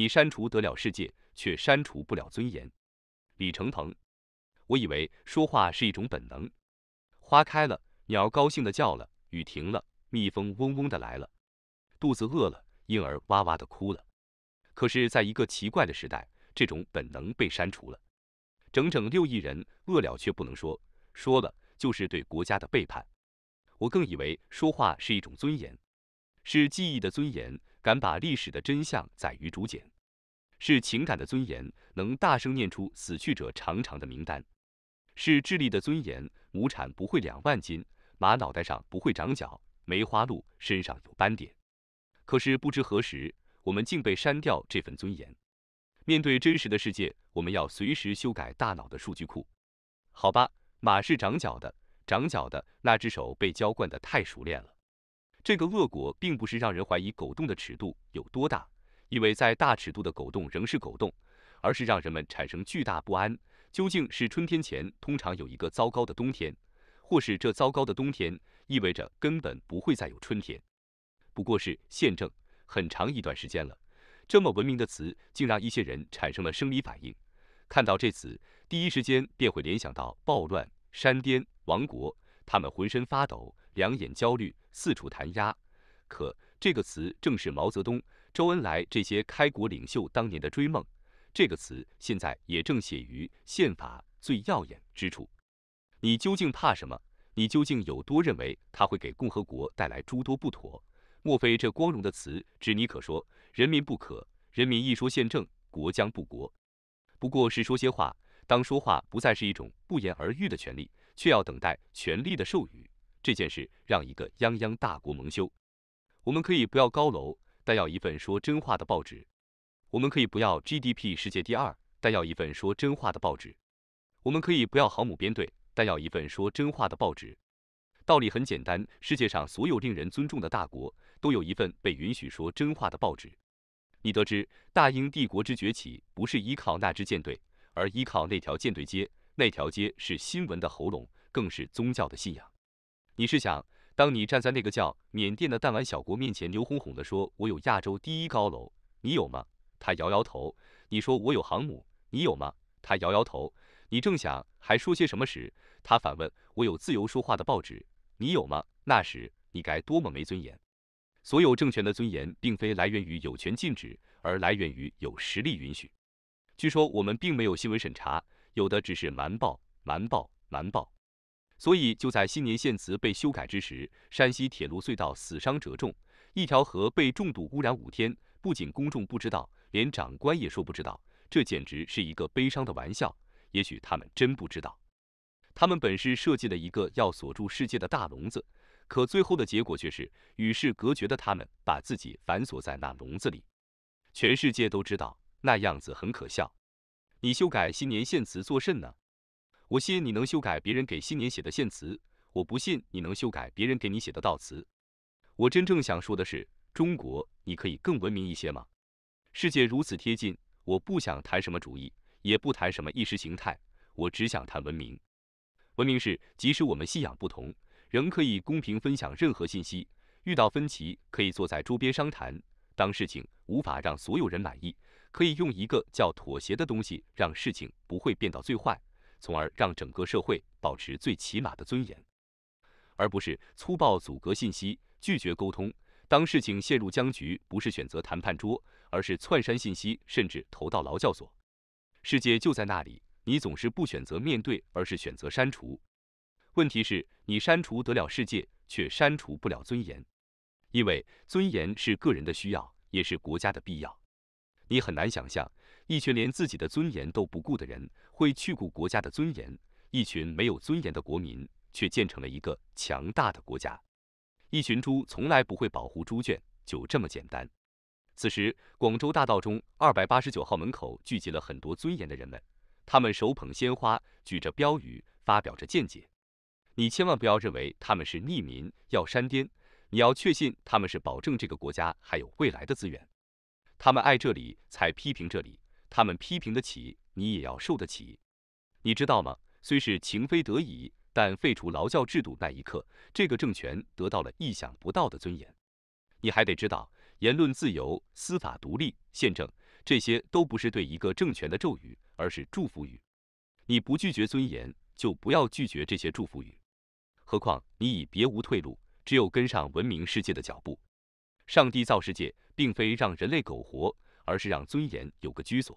你删除得了世界，却删除不了尊严。李承鹏，我以为说话是一种本能。花开了，鸟高兴的叫了，雨停了，蜜蜂嗡嗡的来了，肚子饿了，婴儿哇哇的哭了。可是，在一个奇怪的时代，这种本能被删除了。整整六亿人饿了，却不能说，说了就是对国家的背叛。我更以为说话是一种尊严，是记忆的尊严。敢把历史的真相载于竹简，是情感的尊严；能大声念出死去者长长的名单，是智力的尊严。亩产不会两万斤，马脑袋上不会长角，梅花鹿身上有斑点。可是不知何时，我们竟被删掉这份尊严。面对真实的世界，我们要随时修改大脑的数据库。好吧，马是长角的，长角的那只手被浇灌得太熟练了。这个恶果并不是让人怀疑狗洞的尺度有多大，因为在大尺度的狗洞仍是狗洞，而是让人们产生巨大不安。究竟是春天前通常有一个糟糕的冬天，或是这糟糕的冬天意味着根本不会再有春天？不过是宪政很长一段时间了，这么文明的词竟让一些人产生了生理反应。看到这词，第一时间便会联想到暴乱、山巅、亡国，他们浑身发抖。两眼焦虑，四处弹压。可这个词正是毛泽东、周恩来这些开国领袖当年的追梦。这个词现在也正写于宪法最耀眼之处。你究竟怕什么？你究竟有多认为它会给共和国带来诸多不妥？莫非这光荣的词只你可说，人民不可？人民一说宪政，国将不国。不过是说些话，当说话不再是一种不言而喻的权利，却要等待权力的授予。这件事让一个泱泱大国蒙羞。我们可以不要高楼，但要一份说真话的报纸；我们可以不要 GDP 世界第二，但要一份说真话的报纸；我们可以不要航母编队，但要一份说真话的报纸。道理很简单，世界上所有令人尊重的大国都有一份被允许说真话的报纸。你得知大英帝国之崛起不是依靠那支舰队，而依靠那条舰队街，那条街是新闻的喉咙，更是宗教的信仰。你是想，当你站在那个叫缅甸的弹丸小国面前，牛哄哄地说，我有亚洲第一高楼，你有吗？他摇摇头。你说我有航母，你有吗？他摇摇头。你正想还说些什么时，他反问，我有自由说话的报纸，你有吗？那时你该多么没尊严！所有政权的尊严，并非来源于有权禁止，而来源于有实力允许。据说我们并没有新闻审查，有的只是瞒报、瞒报、瞒报。所以就在新年献词被修改之时，山西铁路隧道死伤者众，一条河被重度污染五天，不仅公众不知道，连长官也说不知道，这简直是一个悲伤的玩笑。也许他们真不知道，他们本是设计了一个要锁住世界的大笼子，可最后的结果却是与世隔绝的他们把自己反锁在那笼子里，全世界都知道，那样子很可笑。你修改新年献词作甚呢？我信你能修改别人给新年写的献词，我不信你能修改别人给你写的悼词。我真正想说的是，中国，你可以更文明一些吗？世界如此贴近，我不想谈什么主义，也不谈什么意识形态，我只想谈文明。文明是，即使我们信仰不同，仍可以公平分享任何信息；遇到分歧，可以坐在桌边商谈；当事情无法让所有人满意，可以用一个叫妥协的东西，让事情不会变到最坏。从而让整个社会保持最起码的尊严，而不是粗暴阻隔信息、拒绝沟通。当事情陷入僵局，不是选择谈判桌，而是窜删信息，甚至投到劳教所。世界就在那里，你总是不选择面对，而是选择删除。问题是，你删除得了世界，却删除不了尊严，因为尊严是个人的需要，也是国家的必要。你很难想象。一群连自己的尊严都不顾的人，会去顾国家的尊严；一群没有尊严的国民，却建成了一个强大的国家。一群猪从来不会保护猪圈，就这么简单。此时，广州大道中二百八十九号门口聚集了很多尊严的人们，他们手捧鲜花，举着标语，发表着见解。你千万不要认为他们是逆民要山巅，你要确信他们是保证这个国家还有未来的资源。他们爱这里，才批评这里。他们批评得起，你也要受得起。你知道吗？虽是情非得已，但废除劳教制度那一刻，这个政权得到了意想不到的尊严。你还得知道，言论自由、司法独立、宪政，这些都不是对一个政权的咒语，而是祝福语。你不拒绝尊严，就不要拒绝这些祝福语。何况你已别无退路，只有跟上文明世界的脚步。上帝造世界，并非让人类苟活。而是让尊严有个居所。